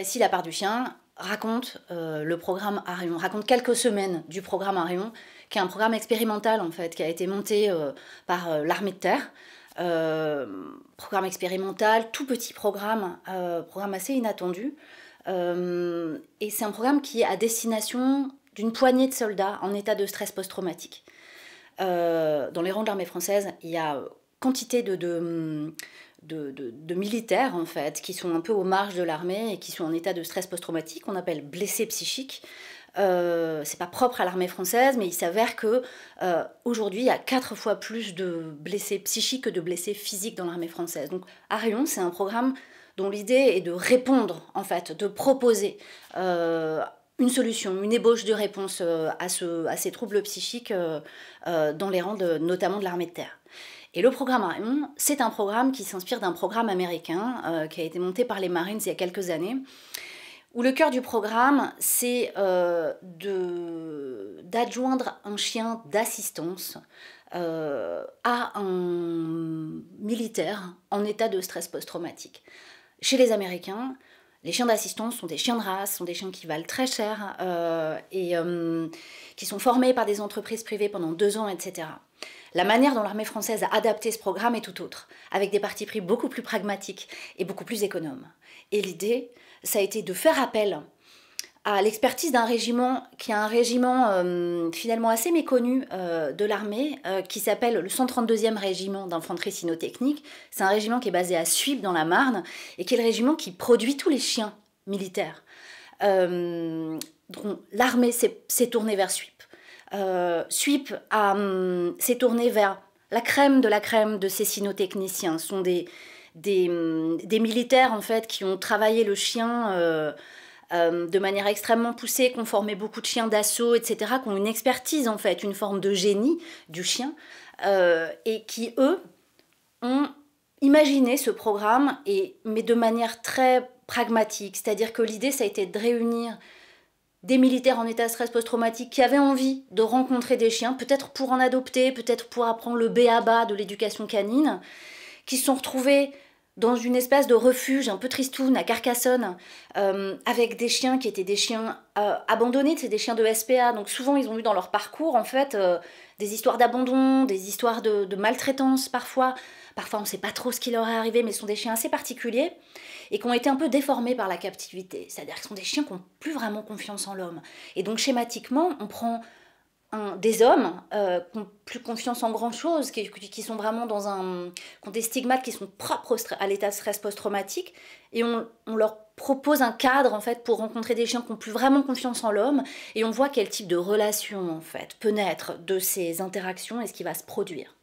Ici, bah, La part du chien raconte euh, le programme Arion, raconte quelques semaines du programme Arion, qui est un programme expérimental en fait, qui a été monté euh, par euh, l'armée de terre. programme expérimental, tout petit programme, programme assez inattendu. et c'est un programme qui est à destination d'une poignée de soldats en état de stress post-traumatique. dans les rangs de l'armée française, il y a quantité de, de, militaires, en fait, qui sont un peu aux marges de l'armée et qui sont en état de stress post-traumatique, qu'on appelle blessés psychiques. Ce euh, c'est pas propre à l'armée française, mais il s'avère que euh, aujourd'hui, il y a quatre fois plus de blessés psychiques que de blessés physiques dans l'armée française. Donc, Arion, c'est un programme dont l'idée est de répondre, en fait, de proposer euh, une solution, une ébauche de réponse à, ce, à ces troubles psychiques dans les rangs, notamment de l'armée de terre. Et le programme c'est un programme qui s'inspire d'un programme américain euh, qui a été monté par les Marines il y a quelques années, où le cœur du programme, c'est euh, d'adjoindre un chien d'assistance euh, à un militaire en état de stress post-traumatique. Chez les Américains, les chiens d'assistance sont des chiens de race, sont des chiens qui valent très cher euh, et euh, qui sont formés par des entreprises privées pendant deux ans, etc. La manière dont l'armée française a adapté ce programme est tout autre, avec des partis pris beaucoup plus pragmatiques et beaucoup plus économes. Et l'idée, ça a été de faire appel à l'expertise d'un régiment qui est un régiment euh, finalement assez méconnu euh, de l'armée, euh, qui s'appelle le 132e régiment d'infanterie cynotechnique. C'est un régiment qui est basé à Suippes dans la Marne et qui est le régiment qui produit tous les chiens militaires. l'armée s'est tournée vers Suippes. Suippes hum, s'est tournée vers la crème de la crème de ces cynotechniciens. Ce sont des, des, hum, des militaires en fait qui ont travaillé le chien euh, de manière extrêmement poussée, qui ont formé beaucoup de chiens d'assaut, etc., qui ont une expertise en fait, une forme de génie du chien, euh, et qui, eux, ont imaginé ce programme, et, mais de manière très pragmatique. C'est-à-dire que l'idée, ça a été de réunir des militaires en état de stress post-traumatique qui avaient envie de rencontrer des chiens, peut-être pour en adopter, peut-être pour apprendre le B.A.B.A. de l'éducation canine, qui se sont retrouvés dans une espèce de refuge un peu tristoun à Carcassonne, euh, avec des chiens qui étaient des chiens euh, abandonnés, c'est des chiens de SPA. Donc souvent, ils ont eu dans leur parcours, en fait, euh, des histoires d'abandon, des histoires de, de, maltraitance parfois. Parfois, on ne sait pas trop ce qui leur est arrivé, mais ce sont des chiens assez particuliers et qui ont été un peu déformés par la captivité. C'est-à-dire que ce sont des chiens qui n'ont plus vraiment confiance en l'homme. Et donc, schématiquement, on prend des hommes euh, qui n'ont plus confiance en grand-chose, qui, qui, sont vraiment dans un... qui ont des stigmates qui sont propres à l'état de stress post-traumatique, et on, on, leur propose un cadre, en fait, pour rencontrer des chiens qui n'ont plus vraiment confiance en l'homme, et on voit quel type de relation, en fait, peut naître de ces interactions et ce qui va se produire.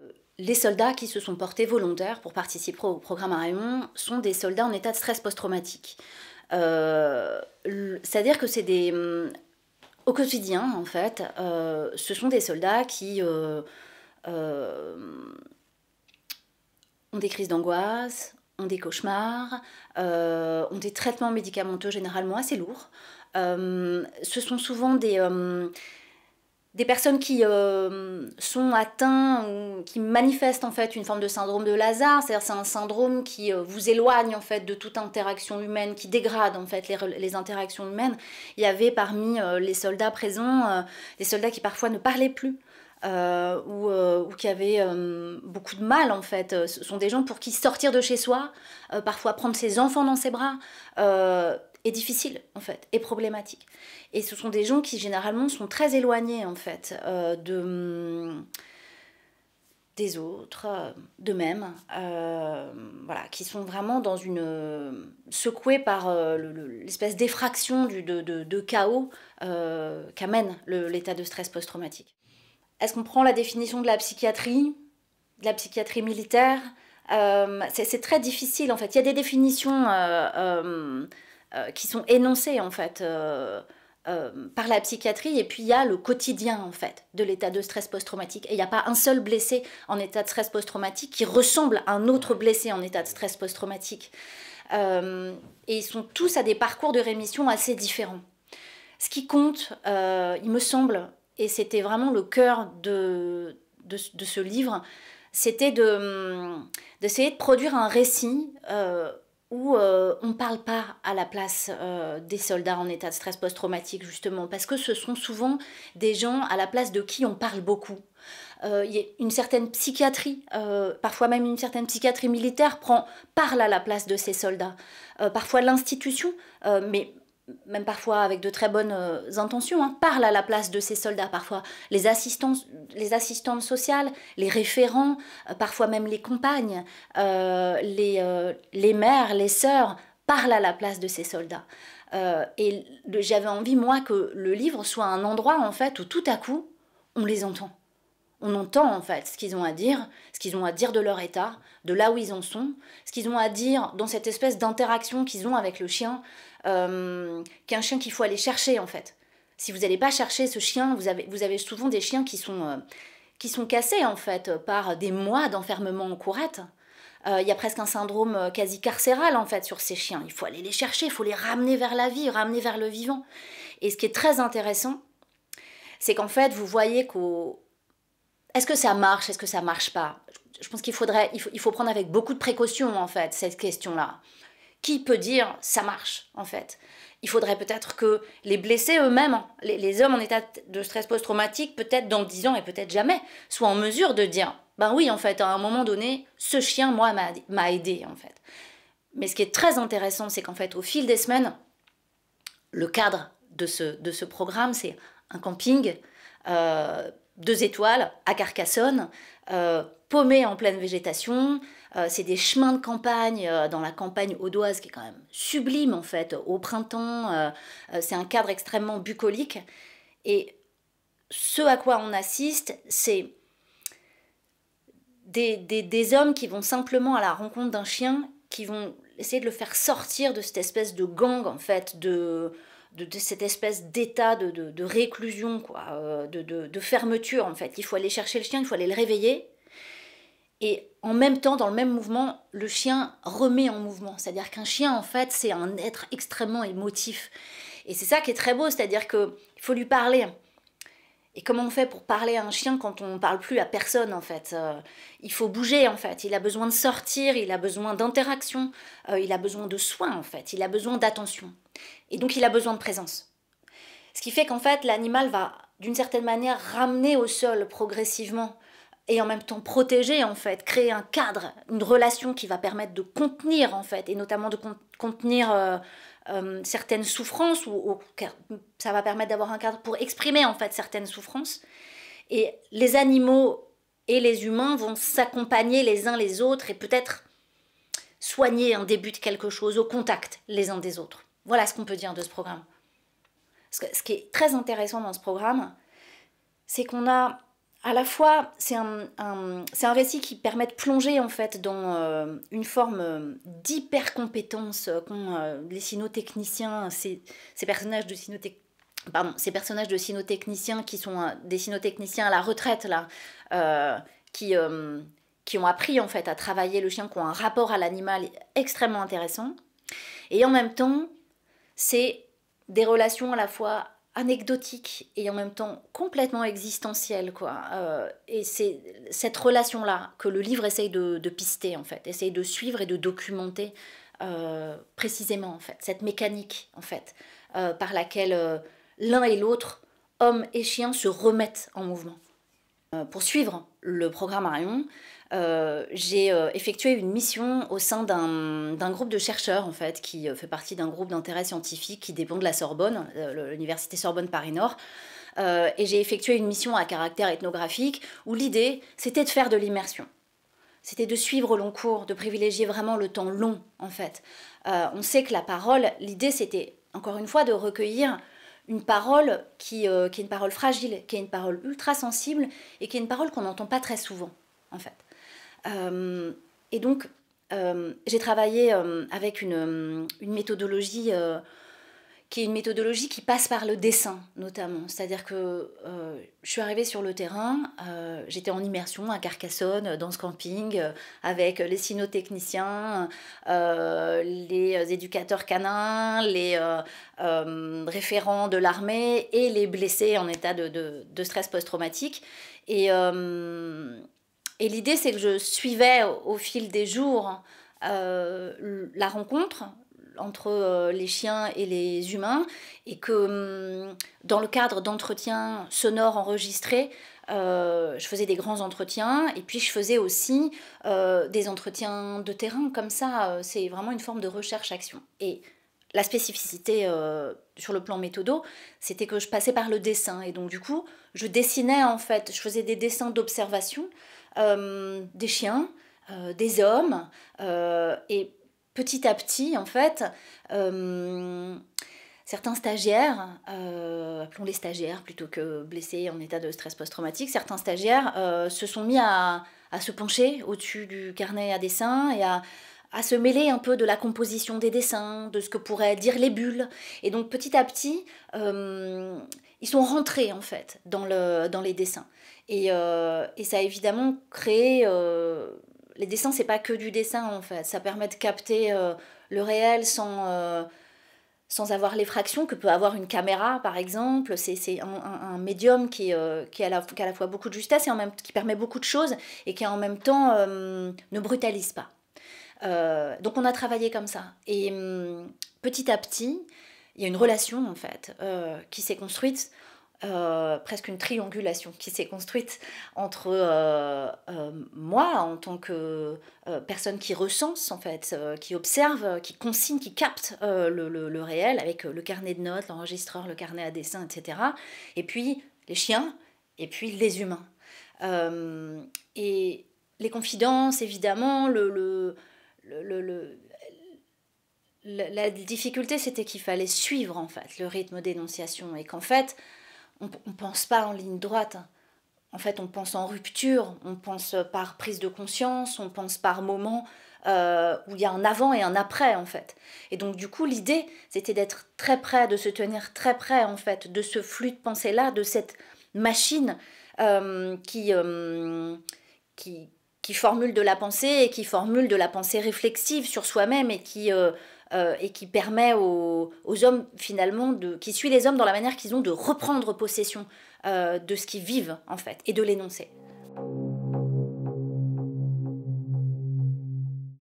Euh, les soldats qui se sont portés volontaires pour participer au programme Raymond sont des soldats en état de stress post-traumatique. Euh, c'est-à-dire que c'est des hum, au quotidien, en fait, euh, ce sont des soldats qui euh, euh, ont des crises d'angoisse, ont des cauchemars, ont des traitements médicamenteux généralement assez lourds. ce sont souvent des, des personnes qui euh, sont atteintes ou qui manifestent en fait une forme de syndrome de Lazare, c'est-à-dire c'est un syndrome qui euh, vous éloigne en fait de toute interaction humaine, qui dégrade en fait les, interactions humaines. Il y avait parmi euh, les soldats présents des soldats qui parfois ne parlaient plus. Ou, ou, qui avaient beaucoup de mal en fait. Ce sont des gens pour qui sortir de chez soi, parfois prendre ses enfants dans ses bras, est difficile en fait, et problématique. Et ce sont des gens qui généralement sont très éloignés en fait euh, de hum, des autres, euh, d'eux-mêmes, euh, voilà, qui sont vraiment dans une secouée par l'espèce d'effraction de, de, de, chaos qu'amène l'état de stress post-traumatique. Est-ce qu'on prend la définition de la psychiatrie, de la psychiatrie militaire C'est très difficile en fait. Il y a des définitions euh, qui sont énoncés, en fait euh, euh, par la psychiatrie. Et puis il y a le quotidien en fait de l'état de stress post-traumatique. Et il n'y a pas un seul blessé en état de stress post-traumatique qui ressemble à un autre blessé en état de stress post-traumatique. et ils sont tous à des parcours de rémission assez différents. Ce qui compte, il me semble, et c'était vraiment le cœur de, de, ce livre, c'était d'essayer de, produire un récit où euh, on ne parle pas à la place euh, des soldats en état de stress post-traumatique, justement, parce que ce sont souvent des gens à la place de qui on parle beaucoup. Il euh, y a une certaine psychiatrie, parfois même une certaine psychiatrie militaire, prend, parle à la place de ces soldats. parfois l'institution, mais même parfois avec de très bonnes euh, intentions, hein, parlent à la place de ces soldats, parfois les, les assistantes sociales, les référents, euh, parfois même les compagnes, euh, les, les mères, les sœurs, parlent à la place de ces soldats. et j'avais envie, moi, que le livre soit un endroit, en fait, où tout à coup, on les entend on entend en fait ce qu'ils ont à dire, ce qu'ils ont à dire de leur état, de là où ils en sont, ce qu'ils ont à dire dans cette espèce d'interaction qu'ils ont avec le chien, euh, qu'un chien qu'il faut aller chercher en fait. Si vous n'allez pas chercher ce chien, vous avez, souvent des chiens qui sont, euh, qui sont cassés en fait par des mois d'enfermement en courette. Euh, il y a presque un syndrome quasi carcéral en fait sur ces chiens. Il faut aller les chercher, il faut les ramener vers la vie, ramener vers le vivant. Et ce qui est très intéressant, c'est qu'en fait, vous voyez qu'au est-ce que ça marche Est-ce que ça marche pas Je pense qu'il faudrait, il faut, prendre avec beaucoup de précaution en fait cette question-là. Qui peut dire ça marche en fait Il faudrait peut-être que les blessés eux-mêmes, hein, les, hommes en état de stress post-traumatique, peut-être dans 10 ans et peut-être jamais, soient en mesure de dire ben oui en fait à un moment donné ce chien moi m'a aidé en fait. Mais ce qui est très intéressant c'est qu'en fait au fil des semaines le cadre de ce, de ce programme c'est un camping. Euh, deux étoiles à Carcassonne, euh, paumé en pleine végétation. Euh, c'est des chemins de campagne euh, dans la campagne audoise qui est quand même sublime en fait. Au printemps, euh, c'est un cadre extrêmement bucolique. Et ce à quoi on assiste, c'est des hommes qui vont simplement à la rencontre d'un chien, qui vont essayer de le faire sortir de cette espèce de gang en fait, de, de, cette espèce d'état de, réclusion, euh, de, fermeture en fait. Il faut aller chercher le chien, il faut aller le réveiller. Et en même temps, dans le même mouvement, le chien remet en mouvement. C'est-à-dire qu'un chien, en fait, c'est un être extrêmement émotif. Et c'est ça qui est très beau, c'est-à-dire qu'il faut lui parler. Et comment on fait pour parler à un chien quand on ne parle plus à personne en fait euh, Il faut bouger en fait, il a besoin de sortir, il a besoin d'interaction, euh, il a besoin de soins en fait, il a besoin d'attention. Et donc il a besoin de présence. Ce qui fait qu'en fait l'animal va d'une certaine manière ramener au sol progressivement et en même temps protéger en fait, créer un cadre, une relation qui va permettre de contenir en fait, et notamment de contenir euh, euh, certaines souffrances, ça va permettre d'avoir un cadre pour exprimer en fait certaines souffrances. Et les animaux et les humains vont s'accompagner les uns les autres et peut-être soigner un début de quelque chose au contact les uns des autres. Voilà ce qu'on peut dire de ce programme. Ce, qui est très intéressant dans ce programme, c'est qu'on a à la fois, c'est un, récit qui permet de plonger en fait dans euh, une forme euh, d'hyper-compétence euh, qu'ont les cynotechniciens, ces, personnages de sinotechniciens. ces personnages de cynotechniciens qui sont des cynotechniciens à la retraite, là, qui, qui ont appris en fait à travailler le chien, qui ont un rapport à l'animal extrêmement intéressant. Et en même temps, c'est des relations à la fois anecdotiques et en même temps complètement existentielles. Quoi. Euh, et c'est cette relation-là que le livre essaye de, pister, en fait, essaye de suivre et de documenter euh, précisément, en fait, cette mécanique, en fait, euh, par laquelle l'un et l'autre, homme et chien, se remettent en mouvement. Euh, pour suivre le programme Arion, euh, j'ai euh, effectué une mission au sein d'un groupe de chercheurs, en fait, qui fait partie d'un groupe d'intérêt scientifique qui dépend de la Sorbonne, l'université Sorbonne Paris-Nord. et j'ai effectué une mission à caractère ethnographique où l'idée, c'était de faire de l'immersion. C'était de suivre au long cours, de privilégier vraiment le temps long, en fait. on sait que la parole, l'idée, c'était, encore une fois, de recueillir une parole euh, qui, est une parole fragile, qui est une parole ultra sensible et qui est une parole qu'on n'entend pas très souvent, en fait. Euh, et donc, euh, j'ai travaillé avec une, une méthodologie qui est une méthodologie qui passe par le dessin notamment. C'est-à-dire que euh, je suis arrivée sur le terrain, euh, j'étais en immersion à Carcassonne, euh, dans ce camping, avec les cynotechniciens, les éducateurs canins, les référents de l'armée et les blessés en état de, stress post-traumatique. Et, et l'idée, c'est que je suivais au fil des jours la rencontre, entre euh, les chiens et les humains, et que hum, dans le cadre d'entretiens sonores enregistrés, euh, je faisais des grands entretiens et puis je faisais aussi euh, des entretiens de terrain comme ça. c'est vraiment une forme de recherche-action. Et la spécificité sur le plan méthodo, c'était que je passais par le dessin. Et donc du coup, je dessinais en fait, je faisais des dessins d'observation des chiens, des hommes. et petit à petit, en fait, euh, certains stagiaires, euh, appelons les stagiaires plutôt que blessés en état de stress post-traumatique, certains stagiaires euh, se sont mis à, se pencher au-dessus du carnet à dessin et à, se mêler un peu de la composition des dessins, de ce que pourraient dire les bulles. Et donc petit à petit, ils sont rentrés en fait dans, les dessins. Et, ça a évidemment créé les dessins, c'est pas que du dessin en fait. Ça permet de capter euh, le réel euh, sans, avoir les fractions que peut avoir une caméra par exemple. C'est un, médium euh, qui, a à la fois beaucoup de justesse et en même, qui permet beaucoup de choses et qui en même temps ne brutalise pas. donc on a travaillé comme ça. Et hum, petit à petit, il y a une relation en fait qui s'est construite euh, presque une triangulation qui s'est construite entre euh, euh, moi en tant que personne qui recense en fait, qui observe, qui consigne, qui capte le, réel avec le carnet de notes, l'enregistreur, le carnet à dessin, etc. Et puis les chiens, et puis les humains. et les confidences, évidemment, la difficulté, c'était qu'il fallait suivre en fait le rythme d'énonciation et qu'en fait, on ne pense pas en ligne droite. Hein. En fait, on pense en rupture, on pense par prise de conscience, on pense par moment euh, où il y a un avant et un après, en fait. Et donc, du coup, l'idée, c'était d'être très près, de se tenir très près, en fait, de ce flux de pensée-là, de cette machine euh, qui, euh, qui, qui, formule de la pensée et qui formule de la pensée réflexive sur soi-même et qui euh, et qui permet aux, hommes finalement de qui suit les hommes dans la manière qu'ils ont de reprendre possession euh, de ce qu'ils vivent en fait et de l'énoncer.